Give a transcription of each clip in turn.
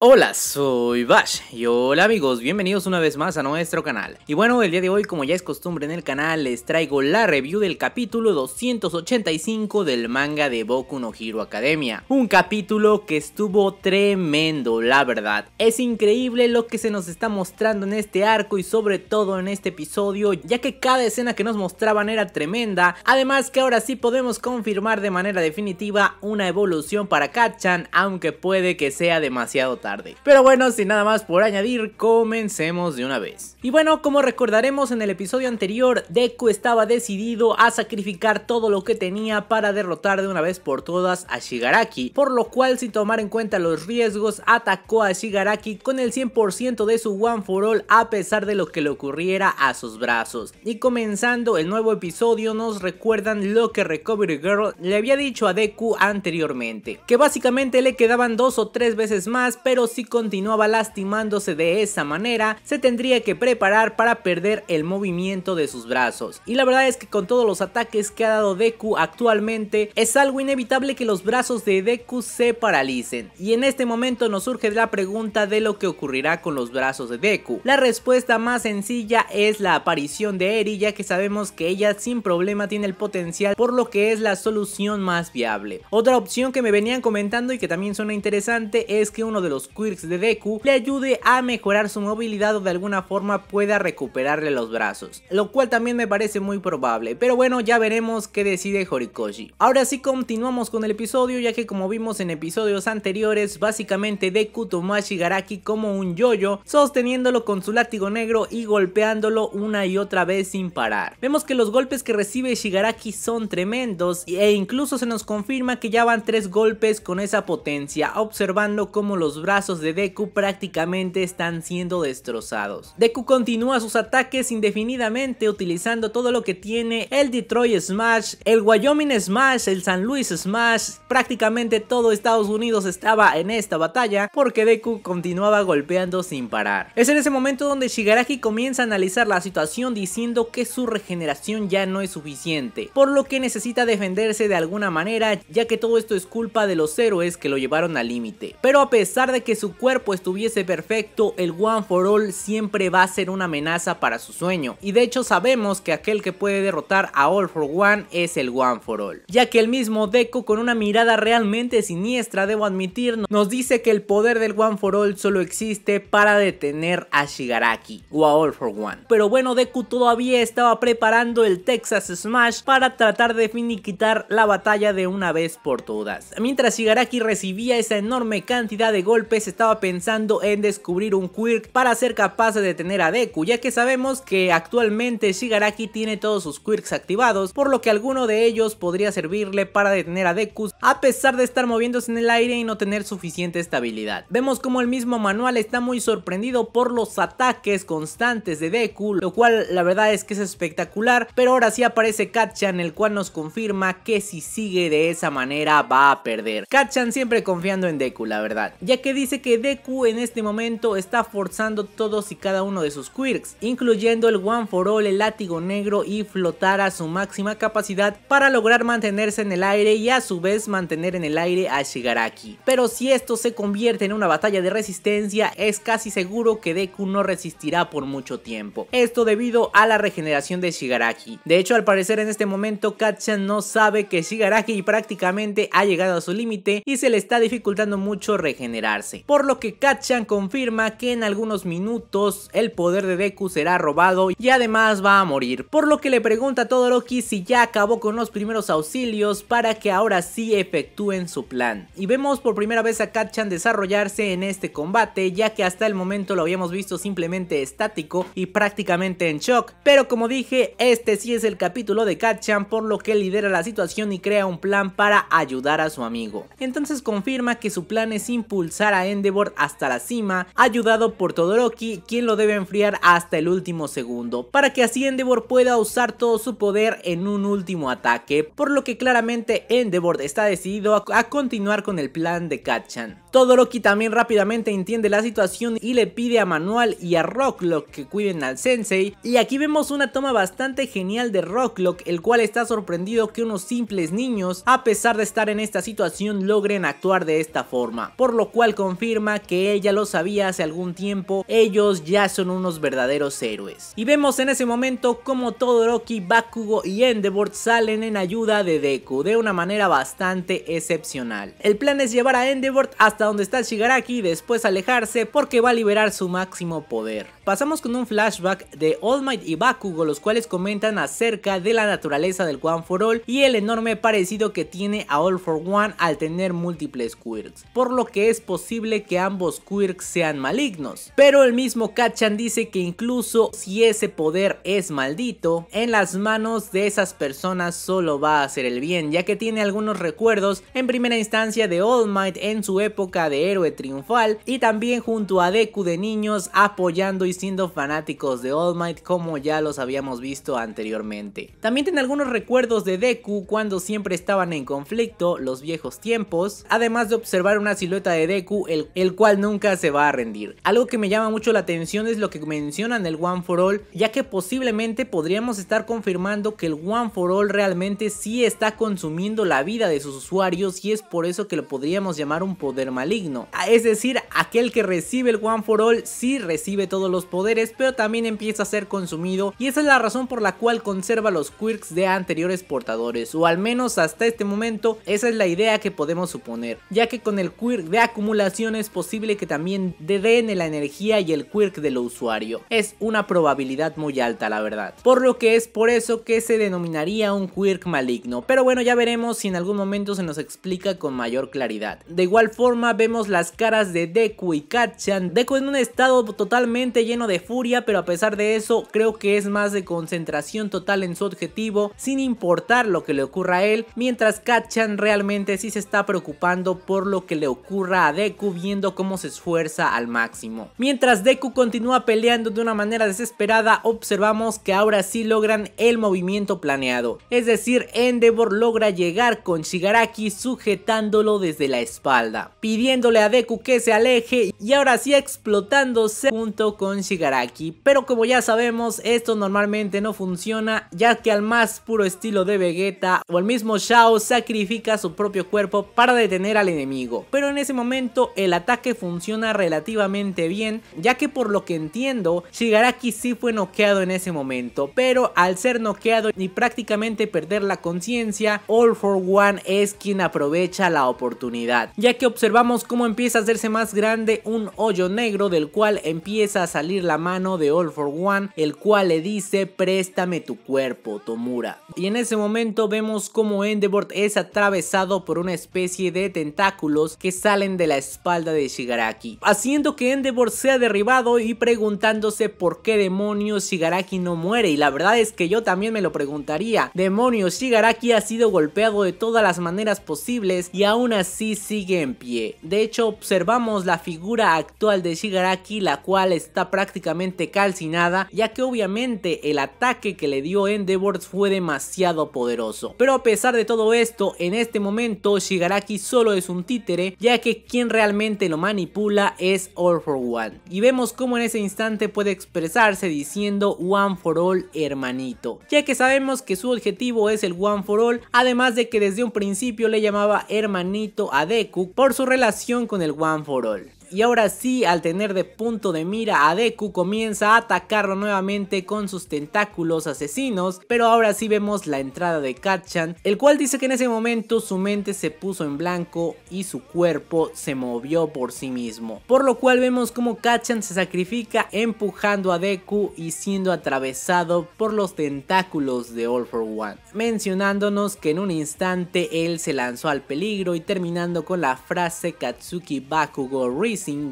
Hola, soy Bash y hola amigos, bienvenidos una vez más a nuestro canal. Y bueno, el día de hoy como ya es costumbre en el canal les traigo la review del capítulo 285 del manga de Boku no Hero Academia. Un capítulo que estuvo tremendo, la verdad. Es increíble lo que se nos está mostrando en este arco y sobre todo en este episodio ya que cada escena que nos mostraban era tremenda. Además que ahora sí podemos confirmar de manera definitiva una evolución para Kachan aunque puede que sea demasiado tarde. Pero bueno, sin nada más por añadir, comencemos de una vez. Y bueno, como recordaremos en el episodio anterior, Deku estaba decidido a sacrificar todo lo que tenía para derrotar de una vez por todas a Shigaraki, por lo cual sin tomar en cuenta los riesgos, atacó a Shigaraki con el 100% de su One for All a pesar de lo que le ocurriera a sus brazos. Y comenzando el nuevo episodio nos recuerdan lo que Recovery Girl le había dicho a Deku anteriormente, que básicamente le quedaban dos o tres veces más pero si continuaba lastimándose de esa manera, se tendría que preparar para perder el movimiento de sus brazos. Y la verdad es que con todos los ataques que ha dado Deku actualmente, es algo inevitable que los brazos de Deku se paralicen. Y en este momento nos surge la pregunta de lo que ocurrirá con los brazos de Deku. La respuesta más sencilla es la aparición de Eri, ya que sabemos que ella sin problema tiene el potencial, por lo que es la solución más viable. Otra opción que me venían comentando y que también suena interesante es que uno de los quirks de Deku le ayude a mejorar su movilidad o de alguna forma pueda recuperarle los brazos, lo cual también me parece muy probable, pero bueno ya veremos qué decide Horikoshi. Ahora sí continuamos con el episodio ya que como vimos en episodios anteriores básicamente Deku tomó a Shigaraki como un yoyo sosteniéndolo con su látigo negro y golpeándolo una y otra vez sin parar. Vemos que los golpes que recibe Shigaraki son tremendos e incluso se nos confirma que ya van tres golpes con esa potencia observando cómo los brazos de Deku prácticamente están siendo destrozados. Deku continúa sus ataques indefinidamente utilizando todo lo que tiene el Detroit Smash, el Wyoming Smash, el San Luis Smash, prácticamente todo Estados Unidos estaba en esta batalla porque Deku continuaba golpeando sin parar. Es en ese momento donde Shigaraki comienza a analizar la situación diciendo que su regeneración ya no es suficiente, por lo que necesita defenderse de alguna manera ya que todo esto es culpa de los héroes que lo llevaron al límite. Pero a pesar de que que su cuerpo estuviese perfecto, el One for All siempre va a ser una amenaza para su sueño. Y de hecho sabemos que aquel que puede derrotar a All for One es el One for All. Ya que el mismo Deku con una mirada realmente siniestra, debo admitirnos nos dice que el poder del One for All solo existe para detener a Shigaraki o a All for One. Pero bueno, Deku todavía estaba preparando el Texas Smash para tratar de finiquitar la batalla de una vez por todas. Mientras Shigaraki recibía esa enorme cantidad de golpes, estaba pensando en descubrir un quirk para ser capaz de detener a Deku, ya que sabemos que actualmente Shigaraki tiene todos sus quirks activados, por lo que alguno de ellos podría servirle para detener a Deku a pesar de estar moviéndose en el aire y no tener suficiente estabilidad. Vemos como el mismo manual está muy sorprendido por los ataques constantes de Deku, lo cual la verdad es que es espectacular, pero ahora sí aparece Katchan, el cual nos confirma que si sigue de esa manera va a perder. Katchan siempre confiando en Deku, la verdad, ya que dice dice que Deku en este momento está forzando todos y cada uno de sus quirks, incluyendo el One for All, el látigo negro y flotar a su máxima capacidad para lograr mantenerse en el aire y a su vez mantener en el aire a Shigaraki. Pero si esto se convierte en una batalla de resistencia, es casi seguro que Deku no resistirá por mucho tiempo. Esto debido a la regeneración de Shigaraki. De hecho, al parecer en este momento Katchan no sabe que Shigaraki prácticamente ha llegado a su límite y se le está dificultando mucho regenerarse por lo que Katchan confirma que en algunos minutos el poder de Deku será robado y además va a morir, por lo que le pregunta a Todoroki si ya acabó con los primeros auxilios para que ahora sí efectúen su plan. Y vemos por primera vez a Katchan desarrollarse en este combate ya que hasta el momento lo habíamos visto simplemente estático y prácticamente en shock, pero como dije este sí es el capítulo de Katchan por lo que lidera la situación y crea un plan para ayudar a su amigo. Entonces confirma que su plan es impulsar a Endeavor hasta la cima, ayudado por Todoroki, quien lo debe enfriar hasta el último segundo, para que así Endeavor pueda usar todo su poder en un último ataque, por lo que claramente Endeavor está decidido a, continuar con el plan de Katchan. Todoroki también rápidamente entiende la situación y le pide a Manual y a Rocklock que cuiden al Sensei, y aquí vemos una toma bastante genial de Rocklock, el cual está sorprendido que unos simples niños, a pesar de estar en esta situación, logren actuar de esta forma, por lo cual con confirma que ella lo sabía hace algún tiempo, ellos ya son unos verdaderos héroes. Y vemos en ese momento como Rocky, Bakugo y Endeavor salen en ayuda de Deku de una manera bastante excepcional. El plan es llevar a Endeavor hasta donde está Shigaraki y después alejarse porque va a liberar su máximo poder. Pasamos con un flashback de All Might y Bakugo los cuales comentan acerca de la naturaleza del One for All y el enorme parecido que tiene a All for One al tener múltiples quirks, por lo que es posible que ambos quirks sean malignos. Pero el mismo Kachan dice que incluso si ese poder es maldito, en las manos de esas personas solo va a hacer el bien, ya que tiene algunos recuerdos en primera instancia de All Might en su época de héroe triunfal y también junto a Deku de niños apoyando y siendo fanáticos de All Might como ya los habíamos visto anteriormente. También tiene algunos recuerdos de Deku cuando siempre estaban en conflicto los viejos tiempos, además de observar una silueta de Deku el, cual nunca se va a rendir. Algo que me llama mucho la atención es lo que mencionan el One for All, ya que posiblemente podríamos estar confirmando que el One for All realmente sí está consumiendo la vida de sus usuarios y es por eso que lo podríamos llamar un poder maligno. Ah, es decir, aquel que recibe el One for All sí recibe todos los poderes, pero también empieza a ser consumido y esa es la razón por la cual conserva los quirks de anteriores portadores, o al menos hasta este momento esa es la idea que podemos suponer, ya que con el quirk de acumulación es posible que también deden la energía y el quirk del usuario. Es una probabilidad muy alta la verdad. Por lo que es por eso que se denominaría un quirk maligno. Pero bueno ya veremos si en algún momento se nos explica con mayor claridad. De igual forma vemos las caras de Deku y Katchan. Deku en un estado totalmente lleno de furia pero a pesar de eso creo que es más de concentración total en su objetivo sin importar lo que le ocurra a él. Mientras Katchan realmente sí se está preocupando por lo que le ocurra a Deku viendo cómo se esfuerza al máximo. Mientras Deku continúa peleando de una manera desesperada, observamos que ahora sí logran el movimiento planeado. Es decir, Endeavor logra llegar con Shigaraki sujetándolo desde la espalda, pidiéndole a Deku que se aleje y ahora sí explotándose junto con Shigaraki. Pero como ya sabemos, esto normalmente no funciona, ya que al más puro estilo de Vegeta o el mismo Shao sacrifica su propio cuerpo para detener al enemigo. Pero en ese momento el ataque funciona relativamente bien, ya que por lo que entiendo, Shigaraki sí fue noqueado en ese momento, pero al ser noqueado y prácticamente perder la conciencia, All for One es quien aprovecha la oportunidad, ya que observamos cómo empieza a hacerse más grande un hoyo negro del cual empieza a salir la mano de All for One, el cual le dice préstame tu cuerpo, Tomura. Y en ese momento vemos cómo Endeavor es atravesado por una especie de tentáculos que salen de la espalda de Shigaraki, haciendo que Endeavor sea derribado y preguntándose por qué demonios Shigaraki no muere y la verdad es que yo también me lo preguntaría, demonios Shigaraki ha sido golpeado de todas las maneras posibles y aún así sigue en pie, de hecho observamos la figura actual de Shigaraki la cual está prácticamente calcinada ya que obviamente el ataque que le dio Endeavor fue demasiado poderoso, pero a pesar de todo esto en este momento Shigaraki solo es un títere ya que quien realmente lo manipula es All for One. Y vemos cómo en ese instante puede expresarse diciendo One for All hermanito, ya que sabemos que su objetivo es el One for All, además de que desde un principio le llamaba hermanito a Deku por su relación con el One for All. Y ahora sí, al tener de punto de mira a Deku, comienza a atacarlo nuevamente con sus tentáculos asesinos, pero ahora sí vemos la entrada de Kachan, el cual dice que en ese momento su mente se puso en blanco y su cuerpo se movió por sí mismo. Por lo cual vemos como Katchan se sacrifica empujando a Deku y siendo atravesado por los tentáculos de All for One, mencionándonos que en un instante él se lanzó al peligro y terminando con la frase Katsuki Bakugo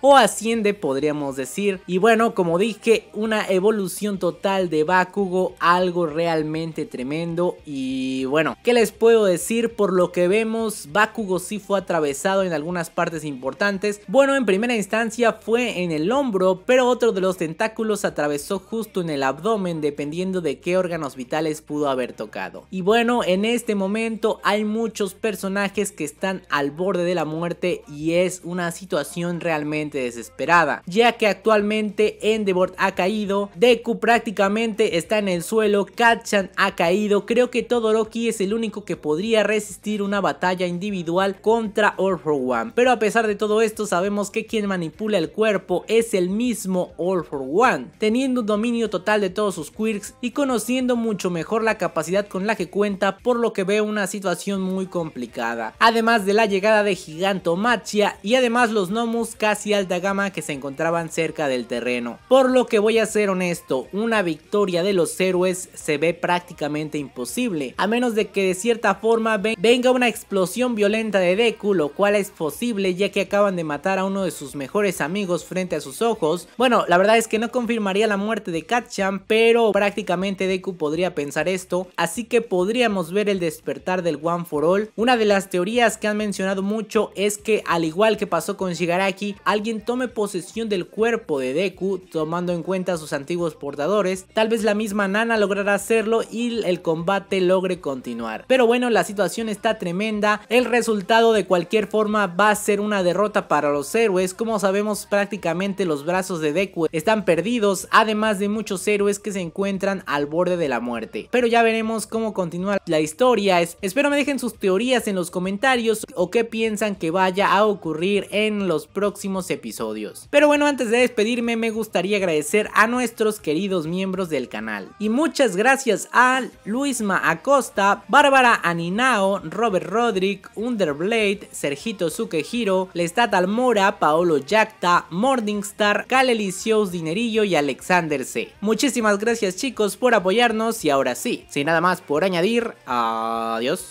o asciende podríamos decir. Y bueno, como dije, una evolución total de Bakugo, algo realmente tremendo y bueno, ¿qué les puedo decir? Por lo que vemos, Bakugo sí fue atravesado en algunas partes importantes. Bueno, en primera instancia fue en el hombro, pero otro de los tentáculos atravesó justo en el abdomen dependiendo de qué órganos vitales pudo haber tocado. Y bueno, en este momento hay muchos personajes que están al borde de la muerte y es una situación realmente realmente desesperada, ya que actualmente Endeavor ha caído, Deku prácticamente está en el suelo, kachan ha caído, creo que Todoroki es el único que podría resistir una batalla individual contra All For One, pero a pesar de todo esto sabemos que quien manipula el cuerpo es el mismo All For One, teniendo un dominio total de todos sus quirks y conociendo mucho mejor la capacidad con la que cuenta, por lo que ve una situación muy complicada, además de la llegada de Gigantomachia y además los Nomus casi alta gama que se encontraban cerca del terreno. Por lo que voy a ser honesto, una victoria de los héroes se ve prácticamente imposible, a menos de que de cierta forma venga una explosión violenta de Deku, lo cual es posible ya que acaban de matar a uno de sus mejores amigos frente a sus ojos. Bueno, la verdad es que no confirmaría la muerte de Katchan, pero prácticamente Deku podría pensar esto, así que podríamos ver el despertar del One for All. Una de las teorías que han mencionado mucho es que al igual que pasó con Shigaraki, alguien tome posesión del cuerpo de Deku, tomando en cuenta sus antiguos portadores. Tal vez la misma Nana logrará hacerlo y el combate logre continuar. Pero bueno, la situación está tremenda. El resultado de cualquier forma va a ser una derrota para los héroes. Como sabemos, prácticamente los brazos de Deku están perdidos, además de muchos héroes que se encuentran al borde de la muerte. Pero ya veremos cómo continúa la historia. Espero me dejen sus teorías en los comentarios o qué piensan que vaya a ocurrir en los próximos episodios. Pero bueno, antes de despedirme me gustaría agradecer a nuestros queridos miembros del canal. Y muchas gracias a Luisma Acosta, Bárbara Aninao, Robert Rodrick, Underblade, Sergito Sukehiro, Lestat Almora, Paolo Yacta, Morningstar, Calelicios Dinerillo y Alexander C. Muchísimas gracias chicos por apoyarnos y ahora sí, sin nada más por añadir, adiós.